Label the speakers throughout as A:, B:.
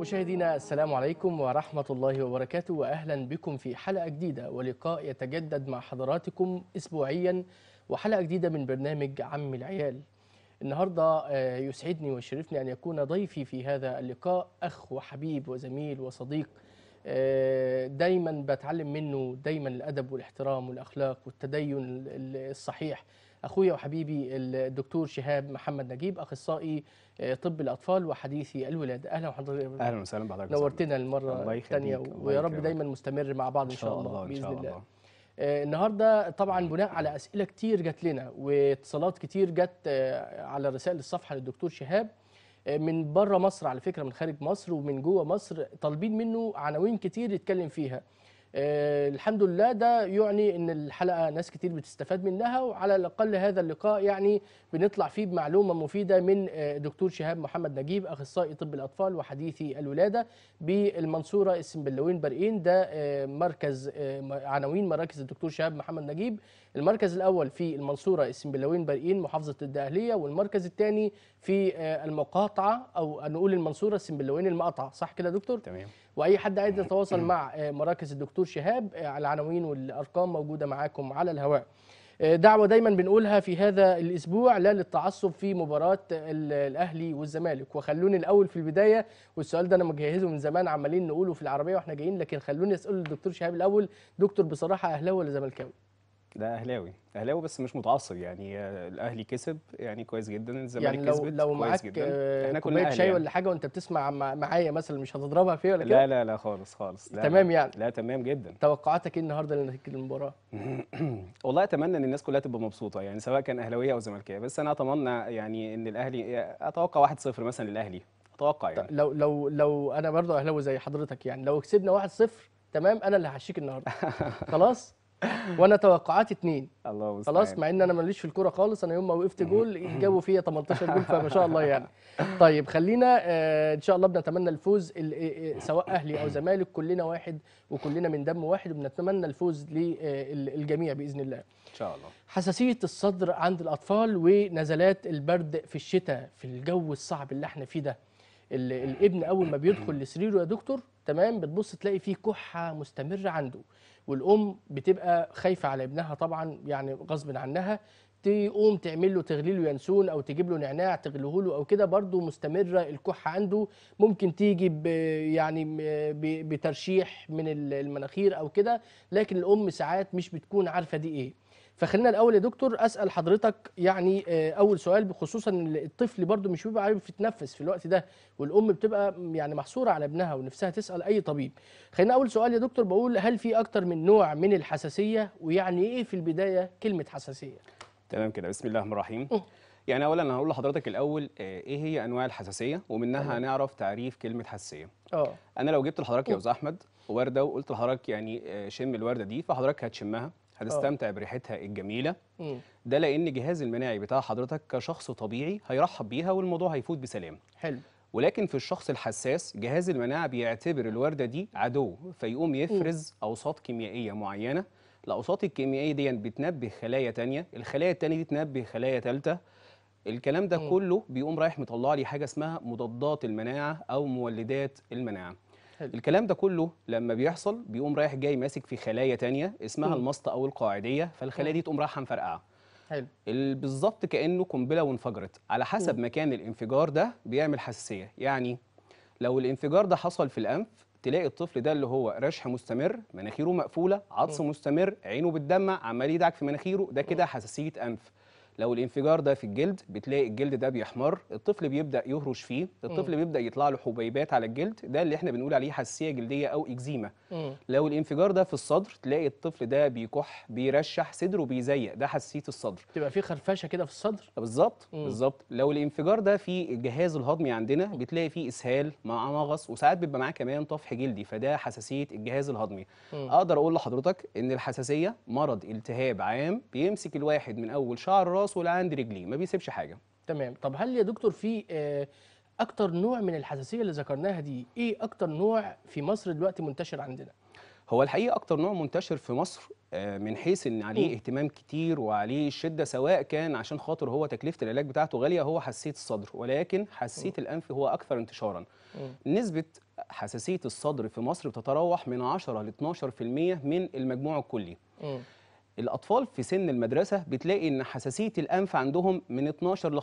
A: مشاهدينا السلام عليكم ورحمة الله وبركاته وأهلا بكم في حلقة جديدة ولقاء يتجدد مع حضراتكم أسبوعيا وحلقة جديدة من برنامج عم العيال النهاردة آه، يسعدني ويشرفني أن يكون ضيفي في هذا اللقاء أخ وحبيب وزميل وصديق آه، دايما بتعلم منه دايما الأدب والاحترام والأخلاق والتدين الصحيح اخويا وحبيبي الدكتور شهاب محمد نجيب اخصائي آه، طب الاطفال وحديثي الولاده اهلا وحضرتك اهلا
B: وسهلا بحضرتك نورتنا
A: المره الثانيه ويا رب دايما مستمر مع بعض ان شاء الله باذن الله, الله. آه، النهارده طبعا بناء على اسئله كتير جات لنا واتصالات كتير جت آه، على رسائل الصفحه للدكتور شهاب من بره مصر على فكره من خارج مصر ومن جوه مصر طالبين منه عناوين كتير يتكلم فيها آه، الحمد لله ده يعني ان الحلقه ناس كتير بتستفاد منها وعلى الاقل هذا اللقاء يعني بنطلع فيه بمعلومه مفيده من آه، دكتور شهاب محمد نجيب اخصائي طب الاطفال وحديثي الولاده بالمنصوره السنبلاوين برقين ده آه، مركز عناوين مراكز الدكتور شهاب محمد نجيب المركز الاول في المنصوره السنبلاوين بارقين محافظه الدقهليه والمركز الثاني في آه، المقاطعه او نقول المنصوره السنبلاوين المقاطعه صح كده يا دكتور تمام واي حد عايز يتواصل مع آه، مراكز الدكتور شهاب آه، العناوين والارقام موجوده معاكم على الهواء دعوة دايما بنقولها في هذا الأسبوع لا للتعصب في مباراة الأهلي والزمالك وخلوني الأول في البداية والسؤال ده أنا مجهزه من زمان عمالين نقوله في العربية وإحنا جايين لكن خلوني أسأل الدكتور شهاب الأول دكتور بصراحة أهلاوي ولا زملكاوي؟
B: ده اهلاوي اهلاوي بس مش متعصب يعني الاهلي كسب يعني كويس جدا الزمالك يعني لو كسبت لو كويس معاك جدا آه، احنا كنا شاي يعني. ولا
A: حاجه وانت بتسمع معايا مثلا مش هتضربها فيا ولا كده لا
B: لا لا خالص خالص لا تمام يعني
A: لا تمام جدا توقعاتك ايه النهارده لنتيجه المباراه
B: والله اتمنى ان الناس كلها تبقى مبسوطه يعني سواء كان اهلاويه او زملكاويه بس انا اتمنى يعني ان الاهلي اتوقع 1-0 مثلا للاهلي
A: اتوقع يعني طيب، لو لو لو انا برضه اهلاوي زي حضرتك يعني لو كسبنا 1-0 تمام انا اللي هشيك النهارده خلاص وانا توقعاتي اثنين
B: الله خلاص مع
A: ان انا ماليش في الكوره خالص انا يوم ما وقفت جول جابوا فيا 18 جول فما شاء الله يعني طيب خلينا آه، ان شاء الله بنتمنى الفوز آه، آه، سواء اهلي او زمالك كلنا واحد وكلنا من دم واحد وبنتمنى الفوز للجميع باذن الله ان شاء الله حساسيه الصدر عند الاطفال ونزلات البرد في الشتاء في الجو الصعب اللي احنا فيه ده الابن اول ما بيدخل لسريره يا دكتور تمام بتبص تلاقي فيه كحه مستمره عنده والام بتبقى خايفه على ابنها طبعا يعني غصب عنها تقوم تعمل له تغليل ينسون او تجيب له نعناع تغليه له او كده برضو مستمره الكحه عنده ممكن تيجي يعني بترشيح من المناخير او كده لكن الام ساعات مش بتكون عارفه دي ايه فخلينا الاول يا دكتور اسال حضرتك يعني آه، اول سؤال بخصوصا ان الطفل برده مش بيبقى عارف يتنفس في الوقت ده والام بتبقى يعني محصوره على ابنها ونفسها تسال اي طبيب خلينا اول سؤال يا دكتور بقول هل في اكتر من نوع من الحساسيه ويعني ايه في البدايه كلمه حساسيه
B: تمام كده بسم الله الرحمن الرحيم أه. يعني اولا انا هقول لحضرتك الاول آه، ايه هي انواع الحساسيه ومنها هنعرف تعريف كلمه حساسيه اه انا لو جبت لحضرتك يا استاذ احمد ورده وقلت لحضرتك يعني شم الورده دي فحضرتك هتشمها هتستمتع آه. بريحتها الجميله مم. ده لان الجهاز المناعي بتاع حضرتك كشخص طبيعي هيرحب بيها والموضوع هيفوت بسلام حلو ولكن في الشخص الحساس جهاز المناعه بيعتبر الورده دي عدو فيقوم يفرز مم. اوساط كيميائيه معينه الاوساط الكيميائيه دي بتنبه خلايا تانية الخلايا التانية دي تنبه خلايا ثالثه الكلام ده مم. كله بيقوم رايح مطلع لي حاجه اسمها مضادات المناعه او مولدات المناعه حلو. الكلام ده كله لما بيحصل بيقوم رايح جاي ماسك في خلايا تانية اسمها م. المسط او القاعديه فالخلايا دي تقوم رايحه مفرقعه حلو بالظبط كانه قنبله وانفجرت على حسب م. مكان الانفجار ده بيعمل حساسيه يعني لو الانفجار ده حصل في الانف تلاقي الطفل ده اللي هو رشح مستمر مناخيره مقفوله عطس م. مستمر عينه بتدمع عمال يدعك في مناخيره ده كده حساسيه انف لو الانفجار ده في الجلد بتلاقي الجلد ده بيحمر الطفل بيبدا يهرش فيه الطفل بيبدا يطلع له حبيبات على الجلد ده اللي احنا بنقول عليه حساسيه جلديه او اكزيما لو الانفجار ده في الصدر تلاقي الطفل ده بيكح بيرشح صدره بيزيق ده حساسيه الصدر تبقى في خرفشه كده في الصدر بالظبط بالظبط لو الانفجار ده في الجهاز الهضمي عندنا بتلاقي فيه اسهال مع مغص وساعات بيبقى معاه كمان طفح جلدي فده حساسيه الجهاز الهضمي م. اقدر اقول لحضرتك ان الحساسيه مرض التهاب عام بيمسك الواحد
A: من اول شعر راس راسه ولا عند رجليه ما بيسيبش حاجه تمام طب هل يا دكتور في آه، اكتر نوع من الحساسيه اللي ذكرناها دي ايه اكتر نوع في مصر دلوقتي منتشر عندنا
B: هو الحقيقه اكتر نوع منتشر في مصر آه، من حيث ان عليه اهتمام كتير وعليه شده سواء كان عشان خاطر هو تكلفه العلاج بتاعته غاليه هو حساسيه الصدر ولكن حساسيه الانف هو اكثر انتشارا نسبه حساسيه الصدر في مصر بتتراوح من 10 ل 12% من المجموع الكلي الاطفال في سن المدرسه بتلاقي ان حساسيه الانف عندهم من 12 ل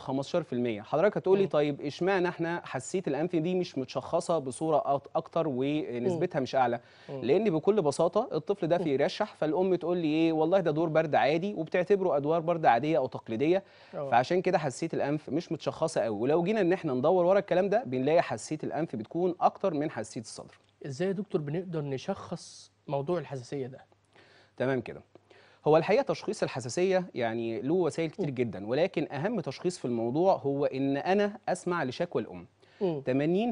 B: 15% حضرتك هتقول لي طيب اشمعنى احنا حساسيه الانف دي مش متشخصه بصوره اكتر ونسبتها مش اعلى لان بكل بساطه الطفل ده بيرشح فالام تقول لي ايه والله ده دور برد عادي وبتعتبره ادوار برد عاديه او تقليديه فعشان كده حساسيه الانف مش متشخصه قوي ولو جينا ان احنا ندور ورا الكلام ده بنلاقي حساسيه الانف بتكون اكتر من حساسيه الصدر
A: ازاي يا دكتور بنقدر نشخص موضوع الحساسيه ده
B: تمام كده هو الحقيقه تشخيص الحساسيه يعني له وسائل كتير جدا ولكن اهم تشخيص في الموضوع هو ان انا اسمع لشكوى الام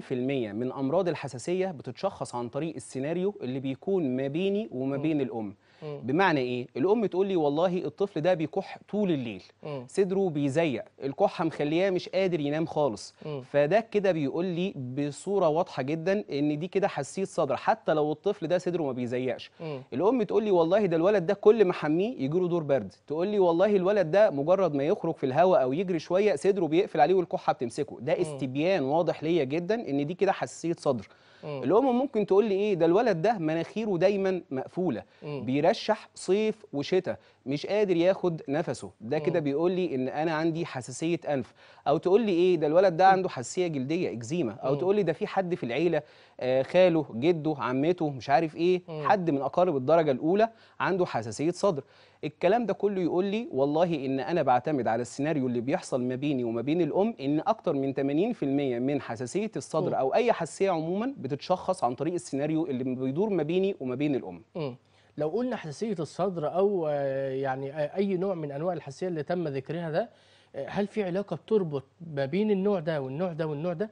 B: 80% من امراض الحساسيه بتتشخص عن طريق السيناريو اللي بيكون ما بيني وما بين الام بمعنى ايه الام تقول لي والله الطفل ده بيكح طول الليل م. صدره بيزيق الكحه مخلياه مش قادر ينام خالص فده كده بيقول لي بصوره واضحه جدا ان دي كده حساسيه صدر حتى لو الطفل ده صدره ما بيزيقش الام تقول لي والله ده الولد ده كل ما حميه يجي له دور برد تقول لي والله الولد ده مجرد ما يخرج في الهواء او يجري شويه صدره بيقفل عليه والكحه بتمسكه ده استبيان واضح ليا جدا ان دي كده حساسيه صدر الام ممكن تقول لي ايه ده الولد ده مناخيره دايما مقفوله بيرشح صيف وشتاء مش قادر ياخد نفسه ده كده آه. بيقول لي ان انا عندي حساسيه انف او تقول لي ايه ده الولد ده عنده حساسيه جلديه اكزيما او آه. تقول لي ده في حد في العيله آه خاله جده عمته مش عارف ايه آه. حد من اقارب الدرجه الاولى عنده حساسيه صدر الكلام ده كله يقول لي والله ان انا بعتمد على السيناريو اللي بيحصل ما بيني وما بين الام ان اكتر من 80% من حساسيه الصدر او اي حساسيه عموما بتتشخص عن طريق السيناريو اللي بيدور ما بيني وما بين الام
A: م. لو قلنا حساسيه الصدر او آه، يعني آه، اي نوع من انواع الحساسيه اللي تم ذكرها ده آه، هل في علاقه بتربط ما بين النوع ده والنوع ده والنوع ده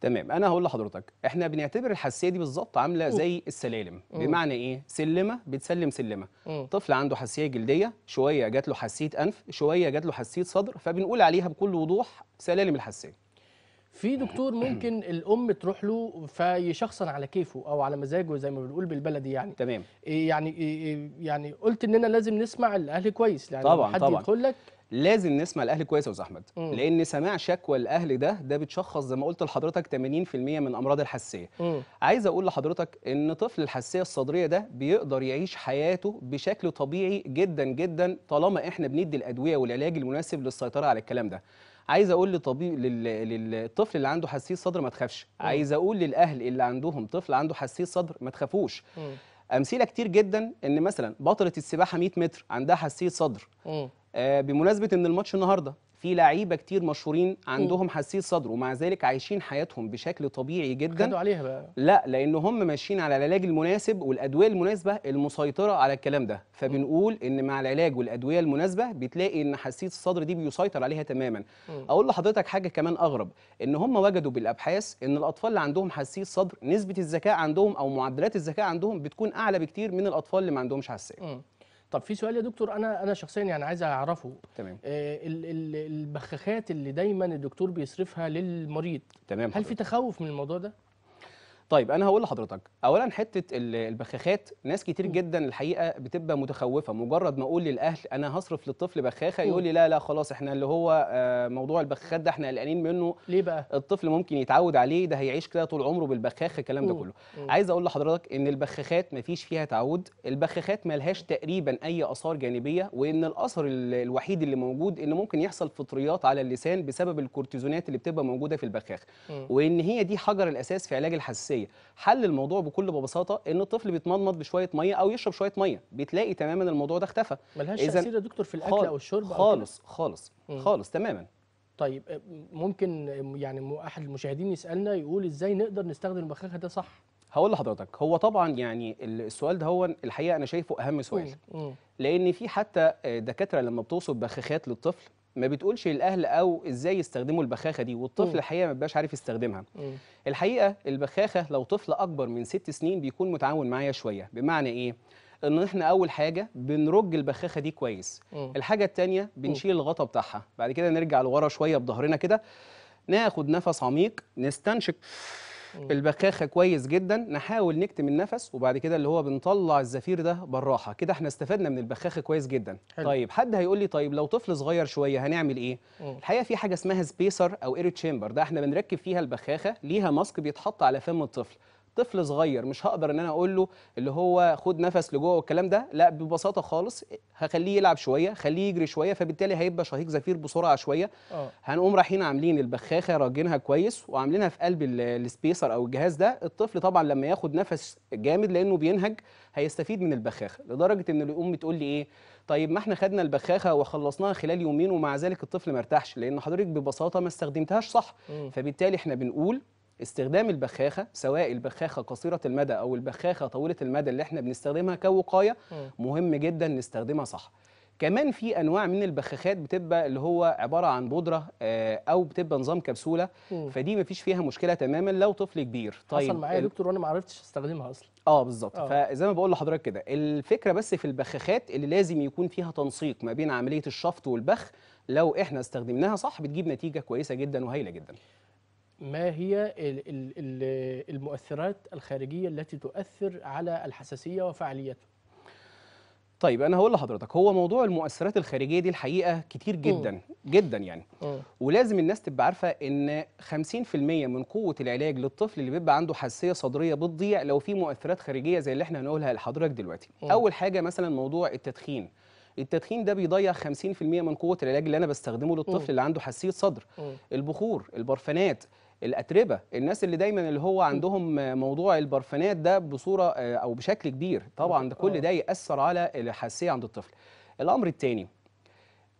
B: تمام انا هقول لحضرتك احنا بنعتبر الحساسيه دي بالظبط عامله زي السلالم أوه. بمعنى ايه سلمه بتسلم سلمه أوه. طفل عنده حساسيه جلديه شويه جات له حساسيه
A: انف شويه جات له حساسيه صدر فبنقول عليها بكل وضوح سلالم الحساسيه في دكتور ممكن الام تروح له فيشخصن على كيفه او على مزاجه زي ما بنقول بالبلدي يعني تمام إيه يعني إيه، إيه، يعني قلت اننا لازم نسمع الاهل كويس يعني طبعا حد طبعا يقول
B: لك لازم نسمع الاهل كويس يا استاذ احمد مم. لان سماع شكوى الاهل ده ده بتشخص زي ما قلت لحضرتك 80% من امراض الحساسيه عايز اقول لحضرتك ان طفل الحساسيه الصدريه ده بيقدر يعيش حياته بشكل طبيعي جدا جدا طالما احنا بندي الادويه والعلاج المناسب للسيطره على الكلام ده عايز اقول لطبيب للطفل اللي عنده حساسيه صدر ما تخافش عايز اقول للاهل اللي عندهم طفل عنده حساسيه صدر ما تخافوش امثله كتير جدا ان مثلا بطله السباحه 100 متر عندها حساسيه صدر
A: آه
B: بمناسبه ان الماتش النهارده في لعيبه كتير مشهورين عندهم حساسيه صدر ومع ذلك عايشين حياتهم بشكل طبيعي جدا خدوا عليها بقى لا لان هم ماشيين على العلاج المناسب والادويه المناسبه المسيطره على الكلام ده فبنقول ان مع العلاج والادويه المناسبه بتلاقي ان حساسيه الصدر دي بيسيطر عليها تماما اقول لحضرتك حاجه كمان اغرب ان هم وجدوا بالابحاث ان الاطفال اللي عندهم حساسيه صدر نسبه الذكاء عندهم او معدلات الذكاء عندهم بتكون
A: اعلى بكتير من الاطفال اللي ما عندهمش حساسيه طب في سؤال يا دكتور انا انا شخصيا يعني عايز اعرفه تمام آه البخاخات اللي دايما الدكتور بيصرفها للمريض تمام هل في تخوف من الموضوع ده طيب انا هقول لحضرتك اولا حته البخاخات
B: ناس كتير جدا الحقيقه بتبقى متخوفه مجرد ما اقول للاهل انا هصرف للطفل بخاخه يقول لي لا لا خلاص احنا اللي هو آه، موضوع البخاخات ده احنا قلقانين منه ليه بقى الطفل ممكن يتعود عليه ده هيعيش كده طول عمره بالبخاخه الكلام ده كله عايز اقول لحضرتك ان البخاخات مفيش فيها تعود البخاخات لهاش تقريبا اي اثار جانبيه وان الاثر الوحيد اللي موجود ان ممكن يحصل فطريات على اللسان بسبب الكورتيزونات اللي بتبقى موجوده في البخاخ وان هي دي حجر الاساس في علاج الحساسيه الاساسيه حل الموضوع بكل ببساطه ان الطفل بيتمضمض بشويه ميه او يشرب شويه ميه بتلاقي تماما الموضوع ده اختفى ملهاش تاثير يا دكتور في الاكل او الشرب خالص أو خالص
A: خالص تماما طيب آه، ممكن آه، يعني احد المشاهدين يسالنا يقول ازاي نقدر نستخدم البخاخه ده صح هقول لحضرتك هو طبعا يعني
B: السؤال ده هو الحقيقه انا شايفه اهم سؤال لان في حتى آه، دكاتره لما بتوصف بخاخات للطفل ما بتقولش للاهل او ازاي يستخدموا البخاخه دي والطفل م. الحقيقه ما بيبقاش عارف يستخدمها م. الحقيقه البخاخه لو طفل اكبر من ست سنين بيكون متعاون معايا شويه بمعنى ايه ان احنا اول حاجه بنرج البخاخه دي كويس م. الحاجه الثانيه بنشيل الغطا بتاعها بعد كده نرجع لورا شويه بظهرنا كده ناخد نفس عميق نستنشق البخاخه كويس جدا نحاول نكتم النفس وبعد كده اللي هو بنطلع الزفير ده بالراحه كده احنا استفدنا من البخاخه كويس جدا حلو. طيب حد هيقول لي طيب لو طفل صغير شويه هنعمل ايه مم. الحقيقه في حاجه اسمها سبيسر او اير تشامبر ده احنا بنركب فيها البخاخه ليها ماسك بيتحط على فم الطفل طفل صغير مش هقدر ان انا اقول له اللي هو خد نفس لجوه والكلام ده لا ببساطه خالص هخليه يلعب شويه خليه يجري شويه فبالتالي هيبقى شهيق زفير بسرعه شويه أوه. هنقوم رايحين عاملين البخاخه راجينها كويس وعاملينها في قلب السبيسر او الجهاز ده الطفل طبعا لما ياخد نفس جامد لانه بينهج هيستفيد من البخاخه لدرجه ان الام تقول لي ايه طيب ما احنا خدنا البخاخه وخلصناها خلال يومين ومع ذلك الطفل ما ارتاحش لان حضرتك ببساطه ما استخدمتهاش صح م. فبالتالي احنا بنقول استخدام البخاخه سواء البخاخه قصيره المدى او البخاخه طويله المدى اللي احنا بنستخدمها كوقايه مهم جدا نستخدمها صح كمان في انواع من البخاخات بتبقى اللي هو عباره عن بودره آه، او بتبقى نظام كبسوله فدي فدي مفيش فيها مشكله تماما لو طفل كبير طيب حصل معايا يا دكتور
A: وانا ما عرفتش استخدمها اصلا
B: اه بالظبط آه. فزي ما بقول لحضرتك كده الفكره بس في البخاخات اللي لازم يكون فيها تنسيق ما بين عمليه الشفط والبخ لو احنا استخدمناها صح بتجيب نتيجه كويسه جدا وهايله جدا
A: ما هي المؤثرات الخارجية التي تؤثر على الحساسية وفعاليتها
B: طيب انا هقول لحضرتك هو موضوع المؤثرات الخارجيه دي الحقيقه كتير جدا م. جدا يعني م. ولازم الناس تبقى عارفه ان 50% من قوه العلاج للطفل اللي بيبقى عنده حساسيه صدريه بتضيع لو في مؤثرات خارجيه زي اللي احنا هنقولها لحضرتك دلوقتي م. اول حاجه مثلا موضوع التدخين التدخين ده بيضيع 50% من قوه العلاج اللي انا بستخدمه للطفل م. اللي عنده حساسيه صدر م. البخور البرفانات الاتربه الناس اللي دايما اللي هو عندهم موضوع البرفانات ده بصوره آه، او بشكل كبير طبعا ده كل ده ياثر على الحساسيه عند الطفل الامر الثاني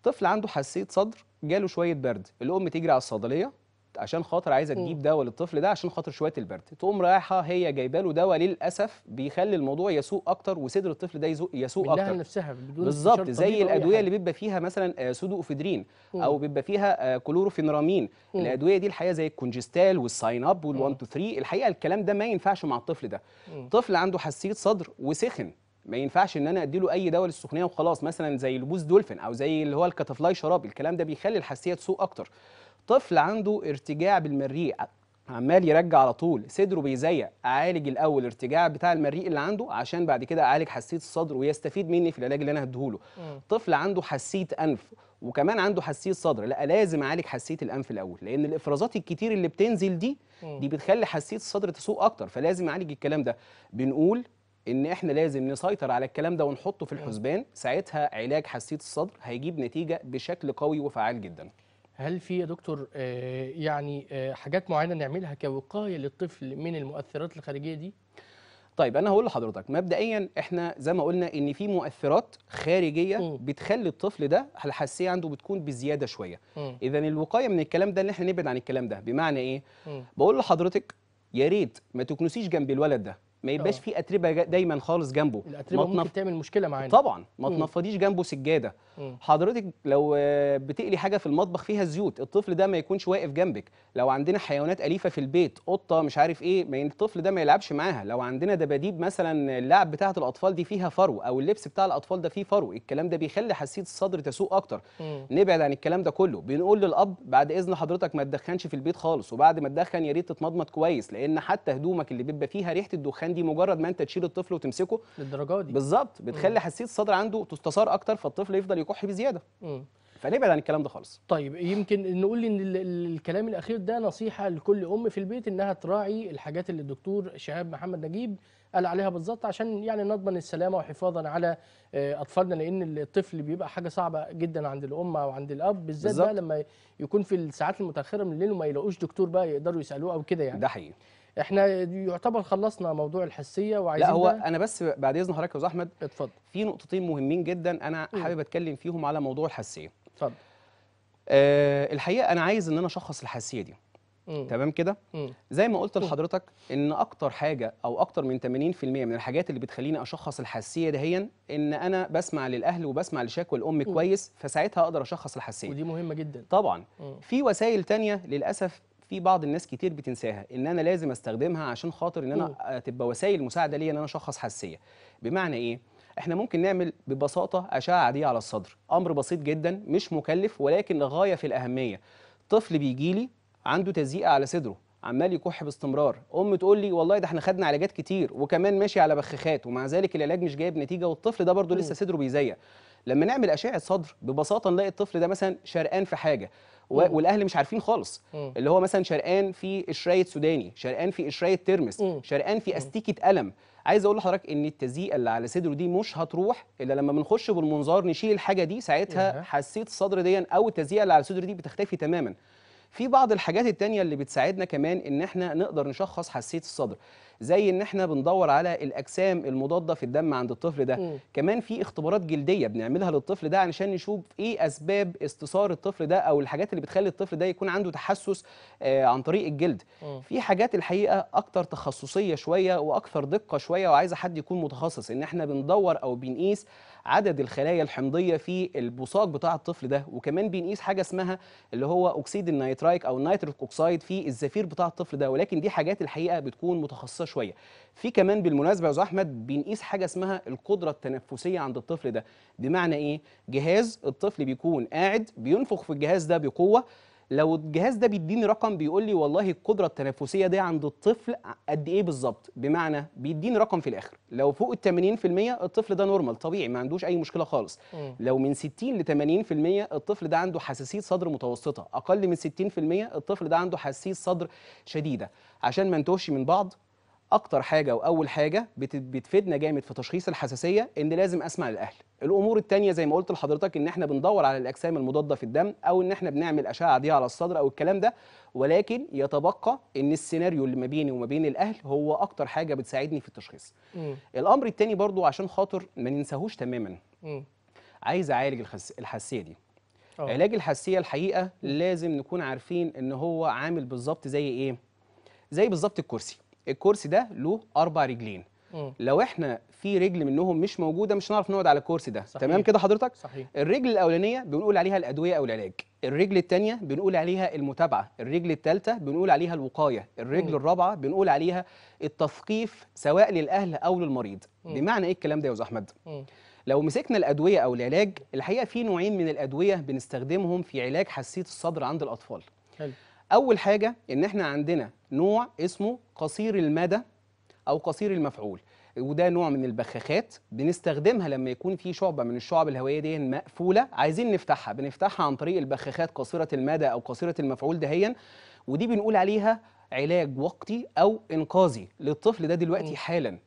B: طفل عنده حساسيه صدر جاله شويه برد الام تجري على الصيدليه عشان خاطر عايزه تجيب دواء للطفل ده عشان خاطر شويه البرد تقوم رايحه هي جايبه له دواء للاسف بيخلي الموضوع يسوء اكتر وصدر الطفل ده يسوء, يسوء اكتر
A: نفسها بالظبط زي الادويه اللي
B: بيبقى فيها مثلا اوفيدرين آه، او بيبقى فيها آه، كلوروفينرامين الادويه دي الحقيقه زي الكونجستال والساين اب وال1 2 3 الحقيقه الكلام ده ما ينفعش مع الطفل ده طفل عنده حساسيه صدر وسخن ما ينفعش ان انا اديله اي دواء للسخنيه وخلاص مثلا زي البوز دولفين او زي اللي هو الكاتافلاي شراب الكلام ده بيخلي الحساسيه تسوء اكتر طفل عنده ارتجاع بالمريء عمال يرجع على طول صدره بيزيق اعالج الاول ارتجاع بتاع المريء اللي عنده عشان بعد كده اعالج حسيت الصدر ويستفيد مني في العلاج اللي انا هديهوله طفل عنده حسيت انف وكمان عنده حساسيه صدر لا لازم اعالج حساسيه الانف الاول لان الافرازات الكتير اللي بتنزل دي دي بتخلي حساسيه الصدر تسوق اكتر فلازم اعالج الكلام ده بنقول ان احنا لازم نسيطر على الكلام ده ونحطه في الحسبان ساعتها علاج حساسيه الصدر هيجيب نتيجه بشكل قوي وفعال جدا
A: هل في يا دكتور آه، يعني آه، حاجات معينه نعملها كوقايه للطفل من المؤثرات الخارجيه دي؟ طيب انا هقول لحضرتك مبدئيا
B: احنا زي ما قلنا ان في مؤثرات خارجيه م. بتخلي الطفل ده الحساسيه عنده بتكون بزياده شويه اذا الوقايه من الكلام ده ان احنا نبعد عن الكلام ده بمعنى ايه م. بقول لحضرتك يا ريت ما تكنسيش جنب الولد ده ما يبقاش اه. في اتربه دايما خالص جنبه الاتربه ممكن تنف... تعمل مشكله معانا طبعا ما تنفضيش جنبه سجاده مم. حضرتك لو بتقلي حاجه في المطبخ فيها زيوت الطفل ده ما يكونش واقف جنبك لو عندنا حيوانات اليفه في البيت قطه مش عارف ايه ما الطفل ده ما يلعبش معاها لو عندنا دباديب مثلا اللعب بتاعه الاطفال دي فيها فرو او اللبس بتاع الاطفال ده فيه فرو الكلام ده بيخلي حسيت الصدر تسوء اكتر مم. نبعد عن الكلام ده كله بنقول للاب بعد اذن حضرتك ما تدخنش في البيت خالص وبعد ما تدخن يا ريت تتمضمض كويس لان حتى هدومك اللي بيبقى فيها ريحه الدخان دي مجرد ما انت تشيل الطفل وتمسكه
A: للدرجه دي بالظبط بتخلي حساسيه الصدر عنده تستثار اكتر فالطفل يفضل يكح بزياده فنبعد عن الكلام ده خالص طيب يمكن نقول ان الكلام الاخير ده نصيحه لكل ام في البيت انها تراعي الحاجات اللي الدكتور شهاب محمد نجيب قال عليها بالظبط عشان يعني نضمن السلامه وحفاظا على آه، اطفالنا لان الطفل بيبقى حاجه صعبه جدا عند الام او عند الاب بالذات بقى لما يكون في الساعات المتاخره من الليل وما يلاقوش دكتور بقى يقدروا يسالوه او كده يعني ده حقيقي احنا يعتبر خلصنا موضوع الحسيه وعايزين لا هو انا بس بعد
B: اذن حضرتك يا استاذ احمد اتفضل في نقطتين مهمين جدا انا حابب اتكلم فيهم على موضوع الحساسيه اتفضل أه الحقيقه انا عايز ان انا اشخص الحساسيه دي تمام كده زي ما قلت لحضرتك ان اكتر حاجه او اكتر من 80% من الحاجات اللي بتخليني اشخص الحساسيه دهيا ان انا بسمع للاهل وبسمع لشكوى الام كويس فساعتها اقدر اشخص الحساسيه ودي مهمه جدا طبعا في وسائل تانية للاسف في بعض الناس كتير بتنساها ان انا لازم استخدمها عشان خاطر ان انا آه، تبقى وسائل مساعده ليا ان انا اشخص حساسيه بمعنى ايه احنا ممكن نعمل ببساطه اشعه عاديه على الصدر امر بسيط جدا مش مكلف ولكن غايه في الاهميه طفل بيجي لي عنده تزييق على صدره عمال يكح باستمرار ام تقول لي والله ده احنا خدنا علاجات كتير وكمان ماشي على بخاخات ومع ذلك العلاج مش جايب نتيجه والطفل ده برضه لسه صدره بيزيق لما نعمل اشعه صدر ببساطه نلاقي الطفل ده مثلا شرقان في حاجه و... والاهل مش عارفين خالص مم. اللي هو مثلا شرقان في قشريه سوداني شرقان في قشريه ترمس مم. شرقان في استيكه الم عايز اقول لحضرتك ان التزييقه اللي على صدره دي مش هتروح الا لما بنخش بالمنظار نشيل الحاجه دي ساعتها حسيت الصدر دي او التزييقه اللي على صدره دي بتختفي تماما في بعض الحاجات التانية اللي بتساعدنا كمان ان احنا نقدر نشخص حساسيه الصدر زي ان احنا بندور على الاجسام المضاده في الدم عند الطفل ده مم. كمان في اختبارات جلديه بنعملها للطفل ده علشان نشوف ايه اسباب استثار الطفل ده او الحاجات اللي بتخلي الطفل ده يكون عنده تحسس آه عن طريق الجلد مم. في حاجات الحقيقه اكتر تخصصيه شويه واكثر دقه شويه وعايزه حد يكون متخصص ان احنا بندور او بنقيس عدد الخلايا الحمضيه في البصاق بتاع الطفل ده وكمان بنقيس حاجه اسمها اللي هو اكسيد النيترايك او النيتريك اوكسايد في الزفير بتاع الطفل ده ولكن دي حاجات الحقيقه بتكون متخصصه شويه في كمان بالمناسبه يا استاذ احمد بنقيس حاجه اسمها القدره التنفسيه عند الطفل ده بمعنى ايه جهاز الطفل بيكون قاعد بينفخ في الجهاز ده بقوه لو الجهاز ده بيديني رقم بيقول لي والله القدره التنفسيه دي عند الطفل قد ايه بالظبط بمعنى بيديني رقم في الاخر لو فوق ال 80% الطفل ده نورمال طبيعي ما عندوش اي مشكله خالص م. لو من 60 ل 80% الطفل ده عنده حساسيه صدر متوسطه اقل من 60% الطفل ده عنده حساسيه صدر شديده عشان ما نتوهش من بعض اكتر حاجه واول حاجه بتفيدنا جامد في تشخيص الحساسيه ان لازم اسمع للاهل الامور الثانيه زي ما قلت لحضرتك ان احنا بندور على الاجسام المضاده في الدم او ان احنا بنعمل اشعه دي على الصدر او الكلام ده ولكن يتبقى ان السيناريو اللي ما بيني وما بين الاهل هو اكتر حاجه بتساعدني في التشخيص م. الامر الثاني برضو عشان خاطر ما ننساهوش تماما م. عايز اعالج الحساسيه دي أوه. علاج الحساسيه الحقيقه لازم نكون عارفين ان هو عامل بالظبط زي ايه زي بالظبط الكرسي الكرسي ده له اربع رجلين مم. لو احنا في رجل منهم مش موجوده مش هنعرف نقعد على الكرسي ده صحيح. تمام كده حضرتك صحيح. الرجل الاولانيه بنقول عليها الادويه او العلاج الرجل الثانيه بنقول عليها المتابعه الرجل الثالثه بنقول عليها الوقايه الرجل الرابعه بنقول عليها التثقيف سواء للاهل او للمريض مم. بمعنى ايه الكلام ده يا استاذ احمد مم. لو مسكنا الادويه او العلاج الحقيقه في نوعين من الادويه بنستخدمهم في علاج حساسيه الصدر عند الاطفال حلو. اول حاجه ان احنا عندنا نوع اسمه قصير المدى او قصير المفعول وده نوع من البخاخات بنستخدمها لما يكون في شعبه من الشعب الهوائيه دي مقفوله عايزين نفتحها بنفتحها عن طريق البخاخات قصيره المدى او قصيره المفعول دهيا ودي بنقول عليها علاج وقتي او انقاذي للطفل ده دلوقتي حالا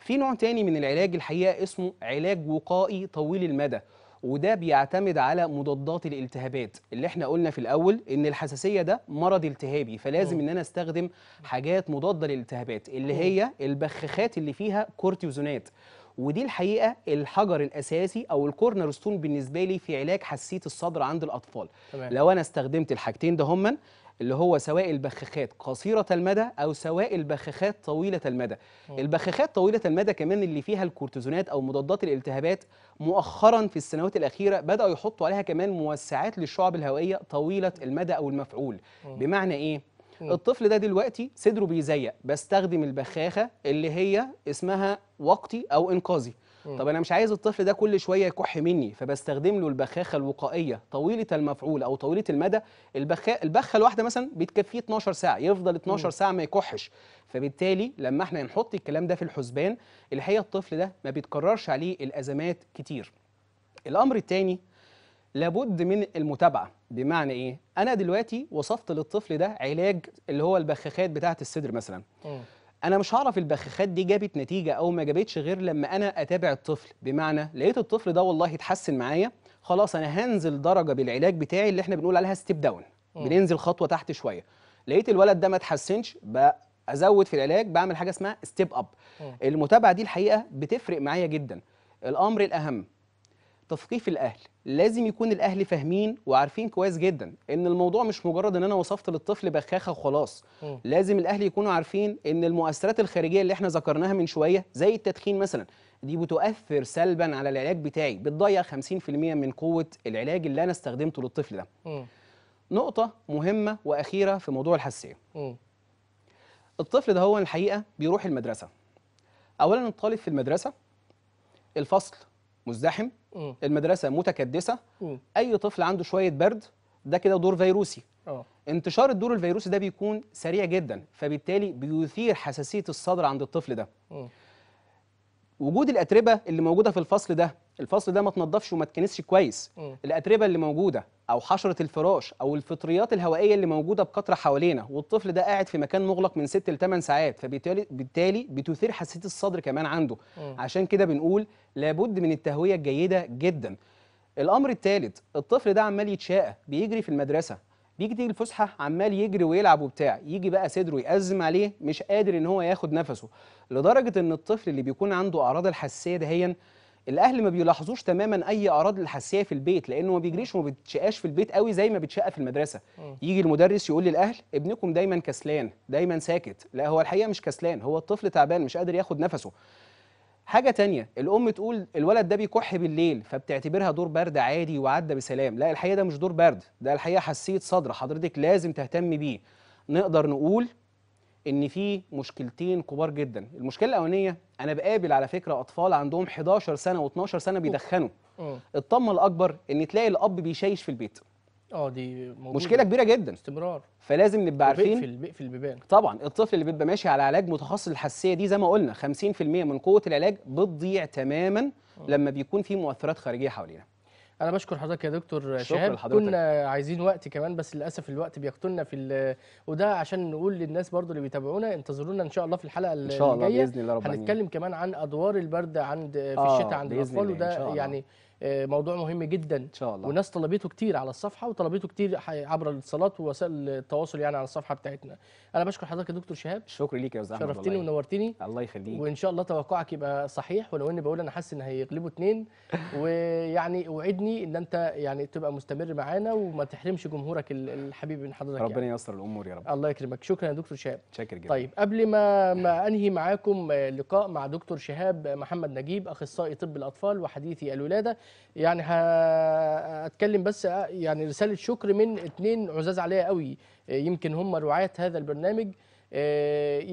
B: في نوع تاني من العلاج الحقيقه اسمه علاج وقائي طويل المدى وده بيعتمد على مضادات الالتهابات اللي احنا قلنا في الاول ان الحساسيه ده مرض التهابي فلازم ان انا استخدم حاجات مضاده للالتهابات اللي هي البخاخات اللي فيها كورتيزونات ودي الحقيقه الحجر الاساسي او الكورنر ستون بالنسبه لي في علاج حساسيه الصدر عند الاطفال تمام. لو انا استخدمت الحاجتين ده هما اللي هو سواء البخاخات قصيرة المدى أو سواء البخاخات طويلة المدى البخاخات طويلة المدى كمان اللي فيها الكورتيزونات أو مضادات الالتهابات مؤخرا في السنوات الأخيرة بدأوا يحطوا عليها كمان موسعات للشعب الهوائية طويلة المدى أو المفعول بمعنى إيه؟ الطفل ده دلوقتي صدره بيزيق بستخدم البخاخه اللي هي اسمها وقتي او انقاذي طب انا مش عايز الطفل ده كل شويه يكح مني فبستخدم له البخاخه الوقائيه طويله المفعول او طويله المدى البخ... البخه الواحده مثلا بتكفيه 12 ساعه يفضل 12 ساعه ما يكحش فبالتالي لما احنا نحط الكلام ده في الحسبان الحقيقه الطفل ده ما بيتكررش عليه الازمات كتير الامر الثاني لابد من المتابعه بمعنى ايه انا دلوقتي وصفت للطفل ده علاج اللي هو البخاخات بتاعه الصدر مثلا م. انا مش هعرف البخاخات دي جابت نتيجه او ما جابتش غير لما انا اتابع الطفل بمعنى لقيت الطفل ده والله اتحسن معايا خلاص انا هنزل درجه بالعلاج بتاعي اللي احنا بنقول عليها ستيب داون بننزل خطوه تحت شويه لقيت الولد ده ما اتحسنش ازود في العلاج بعمل حاجه اسمها ستيب اب المتابعه دي الحقيقه بتفرق معايا جدا الامر الاهم تثقيف الاهل لازم يكون الاهل فاهمين وعارفين كويس جدا ان الموضوع مش مجرد ان انا وصفت للطفل بخاخه وخلاص م. لازم الاهل يكونوا عارفين ان المؤثرات الخارجيه اللي احنا ذكرناها من شويه زي التدخين مثلا دي بتؤثر سلبا على العلاج بتاعي بتضيع 50% من قوه العلاج اللي انا استخدمته للطفل ده م. نقطه مهمه واخيره في موضوع الحساسيه الطفل ده هو الحقيقه بيروح المدرسه اولا الطالب في المدرسه الفصل مزدحم م. المدرسه متكدسه م. اي طفل عنده شويه برد ده كده دور فيروسي أوه. انتشار الدور الفيروسي ده بيكون سريع جدا فبالتالي بيثير حساسيه الصدر عند الطفل ده م. وجود الاتربه اللي موجوده في الفصل ده الفصل ده ما تنضفش وما تكنسش كويس م. الاتربه اللي موجوده او حشره الفراش او الفطريات الهوائيه اللي موجوده بكثره حوالينا والطفل ده قاعد في مكان مغلق من 6 ل 8 ساعات فبالتالي بتثير حساسيه الصدر كمان عنده م. عشان كده بنقول لابد من التهويه الجيده جدا الامر الثالث الطفل ده عمال يتشقى بيجري في المدرسه بيجي تيجي الفسحه عمال يجري ويلعب وبتاع يجي بقى صدره يأزم عليه مش قادر ان هو ياخد نفسه لدرجه ان الطفل اللي بيكون عنده اعراض الحساسيه دهيا الاهل ما بيلاحظوش تماما اي اعراض للحساسيه في البيت لانه ما بيجريش وما بيتشقاش في البيت قوي زي ما بيتشقى في المدرسه م. يجي المدرس يقول للاهل ابنكم دايما كسلان دايما ساكت لا هو الحقيقه مش كسلان هو الطفل تعبان مش قادر ياخد نفسه حاجة تانية الأم تقول الولد ده بيكح بالليل فبتعتبرها دور برد عادي وعدى بسلام لا الحقيقة ده مش دور برد ده الحقيقة حساسية صدر حضرتك لازم تهتمي بيه نقدر نقول ان في مشكلتين كبار جدا المشكله الاولانيه انا بقابل على فكره اطفال عندهم 11 سنه و12 سنه بيدخنوا الطمه الاكبر ان تلاقي الاب بيشيش في البيت
A: اه دي موجودة. مشكله
B: كبيره جدا استمرار فلازم نبقى عارفين بيقفل
A: بيقفل البيبان
B: طبعا الطفل اللي بيبقى ماشي على علاج متخصص الحساسيه دي زي ما قلنا 50% من قوه العلاج بتضيع تماما أوه. لما بيكون في مؤثرات خارجيه حوالينا
A: انا بشكر حضرتك يا دكتور شهاب كنا عايزين وقت كمان بس للاسف الوقت بيقتلنا في وده عشان نقول للناس برضو اللي بيتابعونا انتظرونا ان شاء الله في الحلقه الجايه ان شاء الله باذن الله ربنا هنتكلم كمان عن ادوار البرد عند في آه الشتاء عند الاطفال وده يعني آه، موضوع مهم جدا ان شاء الله وناس طلبته كتير على الصفحه وطلبته كتير عبر الاتصالات ووسائل التواصل يعني على الصفحه بتاعتنا انا بشكر حضرتك يا دكتور شهاب شكرا ليك يا استاذ احمد شرفتني ونورتني
B: الله يخليك وان
A: شاء الله توقعك يبقى صحيح ولو اني بقول انا حاسس ان هيغلبوا اثنين ويعني اوعدني ان انت يعني تبقى مستمر معانا وما تحرمش جمهورك الحبيب من حضرتك يعني. ربنا يعني. ييسر الامور يا رب الله يكرمك شكرا يا دكتور شهاب شاكر جدا طيب قبل ما ما انهي معاكم آه، لقاء مع دكتور شهاب آه، محمد نجيب اخصائي طب الاطفال وحديثي الولاده يعني هتكلم بس يعني رساله شكر من اتنين عزاز عليا قوي يمكن هم رعاه هذا البرنامج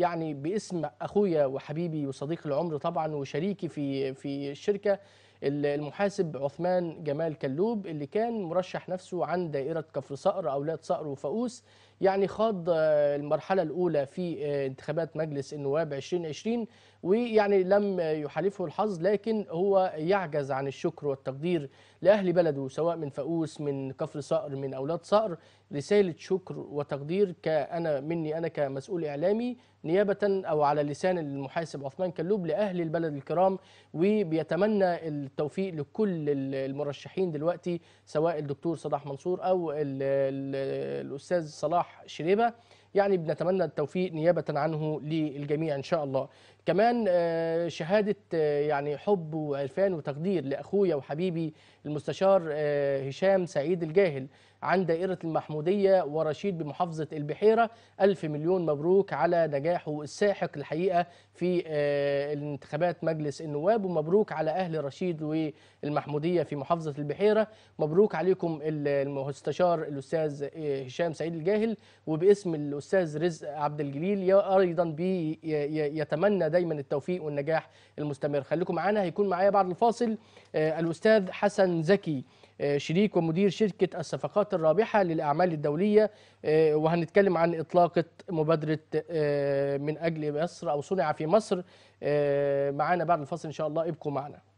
A: يعني باسم اخويا وحبيبي وصديق العمر طبعا وشريكي في في الشركه المحاسب عثمان جمال كلوب اللي كان مرشح نفسه عن دائره كفر صقر اولاد صقر وفاؤوس يعني خاض آه، المرحلة الأولى في آه، انتخابات مجلس النواب 2020 ويعني لم يحالفه الحظ لكن هو يعجز عن الشكر والتقدير لأهل بلده سواء من فؤوس من كفر صقر من أولاد صقر رسالة شكر وتقدير كأنا مني أنا كمسؤول إعلامي نيابة أو على لسان المحاسب عثمان كلوب لأهل البلد الكرام وبيتمنى التوفيق لكل المرشحين دلوقتي سواء الدكتور صلاح منصور أو الأستاذ صلاح صلاح شريبة يعني بنتمنى التوفيق نيابة عنه للجميع إن شاء الله كمان آه، شهادة آه، يعني حب وعرفان وتقدير لأخويا وحبيبي المستشار آه، هشام سعيد الجاهل عن دائرة المحمودية ورشيد بمحافظة البحيرة ألف مليون مبروك على نجاحه الساحق الحقيقة في الانتخابات مجلس النواب ومبروك على أهل رشيد والمحمودية في محافظة البحيرة مبروك عليكم المستشار الأستاذ هشام سعيد الجاهل وباسم الأستاذ رزق عبد الجليل أيضا بيتمنى بي دايما التوفيق والنجاح المستمر خليكم معانا هيكون معايا بعد الفاصل آه، الاستاذ حسن زكي آه، شريك ومدير شركة الصفقات الرابحة للأعمال الدولية آه، وهنتكلم عن إطلاقة مبادرة من أجل مصر أو صنع في مصر معانا بعد الفاصل إن شاء الله ابقوا معنا